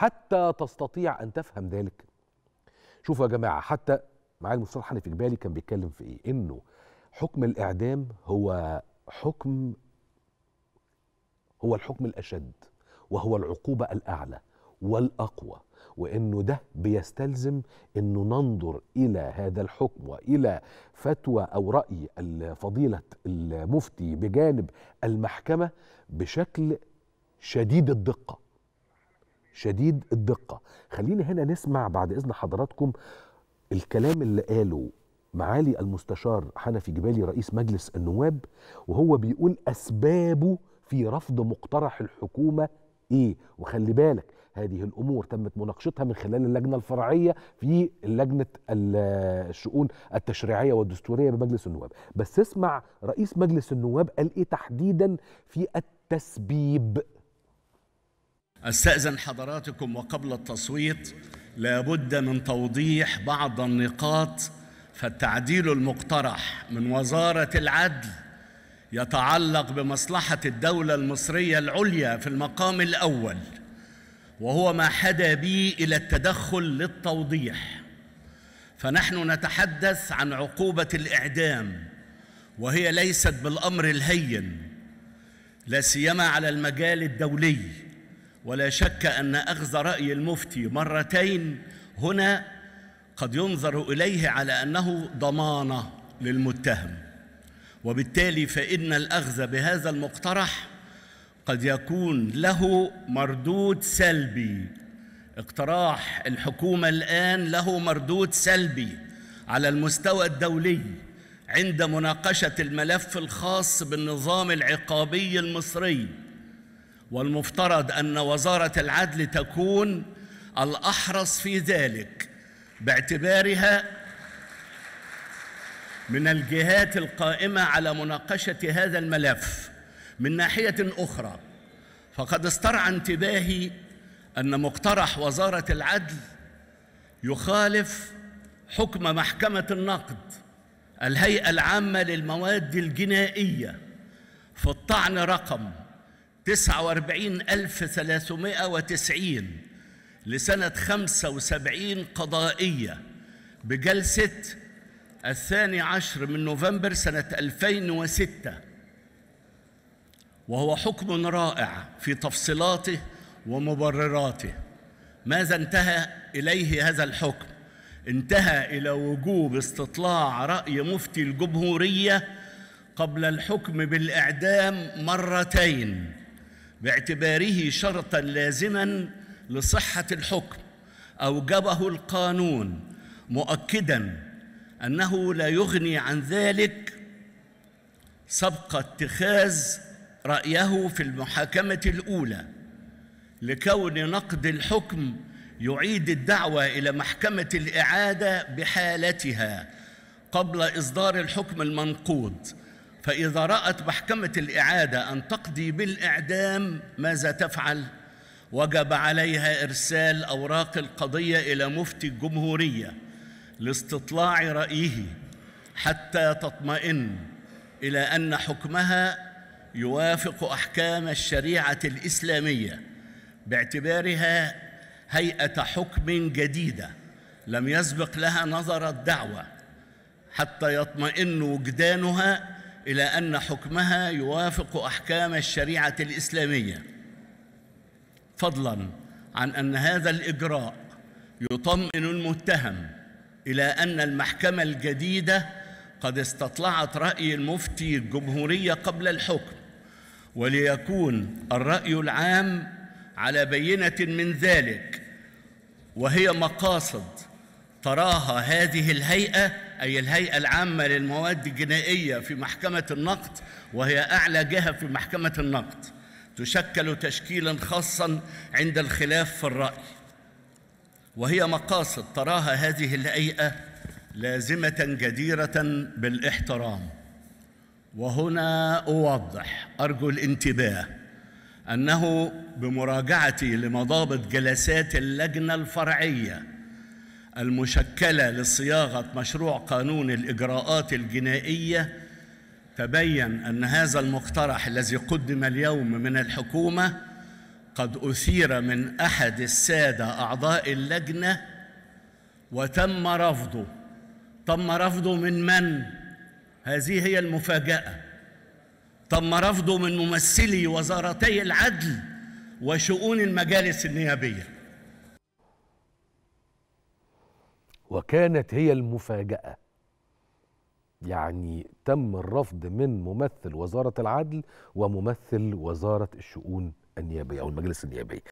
حتى تستطيع أن تفهم ذلك شوفوا يا جماعة حتى معالي المستشار حنفي الجبالي كان بيتكلم في إيه إنه حكم الإعدام هو حكم هو الحكم الأشد وهو العقوبة الأعلى والأقوى وانه ده بيستلزم انه ننظر الى هذا الحكم والى فتوى او راي فضيله المفتي بجانب المحكمه بشكل شديد الدقه شديد الدقه خلينا هنا نسمع بعد اذن حضراتكم الكلام اللي قاله معالي المستشار حنفي جبالي رئيس مجلس النواب وهو بيقول اسبابه في رفض مقترح الحكومه ايه وخلي بالك هذه الامور تمت مناقشتها من خلال اللجنه الفرعيه في لجنه الشؤون التشريعيه والدستوريه بمجلس النواب بس اسمع رئيس مجلس النواب قال ايه تحديدا في التسبيب استاذن حضراتكم وقبل التصويت لابد من توضيح بعض النقاط فالتعديل المقترح من وزاره العدل يتعلق بمصلحه الدوله المصريه العليا في المقام الاول وهو ما حدا بي الى التدخل للتوضيح فنحن نتحدث عن عقوبه الاعدام وهي ليست بالامر الهين لا سيما على المجال الدولي ولا شك أن أخذ رأي المفتي مرتين هنا قد ينظر إليه على أنه ضمانة للمتهم وبالتالي فإن الأخذ بهذا المقترح قد يكون له مردود سلبي اقتراح الحكومة الآن له مردود سلبي على المستوى الدولي عند مناقشة الملف الخاص بالنظام العقابي المصري والمفترض أن وزارة العدل تكون الأحرص في ذلك باعتبارها من الجهات القائمة على مناقشة هذا الملف من ناحية أخرى فقد استرعى انتباهي أن مقترح وزارة العدل يخالف حكم محكمة النقد الهيئة العامة للمواد الجنائية في الطعن رقم 49390 لسنة 75 قضائية بجلسة الثاني عشر من نوفمبر سنة 2006 وهو حكم رائع في تفصيلاته ومبرراته ماذا انتهى إليه هذا الحكم؟ انتهى إلى وجوب استطلاع رأي مفتي الجمهورية قبل الحكم بالإعدام مرتين باعتباره شرطا لازما لصحة الحكم أوجبه القانون مؤكدا أنه لا يغني عن ذلك سبق اتخاذ رأيه في المحاكمة الأولى لكون نقد الحكم يعيد الدعوة إلى محكمة الإعادة بحالتها قبل إصدار الحكم المنقوض فإذا رأت محكمة الإعادة أن تقضي بالإعدام ماذا تفعل؟ وجب عليها إرسال أوراق القضية إلى مفتي الجمهورية لاستطلاع رأيه حتى تطمئن إلى أن حكمها يوافق أحكام الشريعة الإسلامية باعتبارها هيئة حكم جديدة لم يسبق لها نظر الدعوة حتى يطمئن وجدانها الى ان حكمها يوافق احكام الشريعه الاسلاميه فضلا عن ان هذا الاجراء يطمئن المتهم الى ان المحكمه الجديده قد استطلعت راي المفتي الجمهوريه قبل الحكم وليكون الراي العام على بينه من ذلك وهي مقاصد تراها هذه الهيئة أي الهيئة العامة للمواد الجنائية في محكمة النقد وهي أعلى جهة في محكمة النقد تشكل تشكيلا خاصا عند الخلاف في الرأي وهي مقاصد تراها هذه الهيئة لازمة جديرة بالاحترام وهنا أوضح أرجو الانتباه أنه بمراجعتي لمضابط جلسات اللجنة الفرعية المشكله لصياغه مشروع قانون الاجراءات الجنائيه تبين ان هذا المقترح الذي قدم اليوم من الحكومه قد اثير من احد الساده اعضاء اللجنه وتم رفضه تم رفضه من من هذه هي المفاجاه تم رفضه من ممثلي وزارتي العدل وشؤون المجالس النيابيه وكانت هي المفاجأة يعني تم الرفض من ممثل وزارة العدل وممثل وزارة الشؤون النيابية أو المجلس النيابي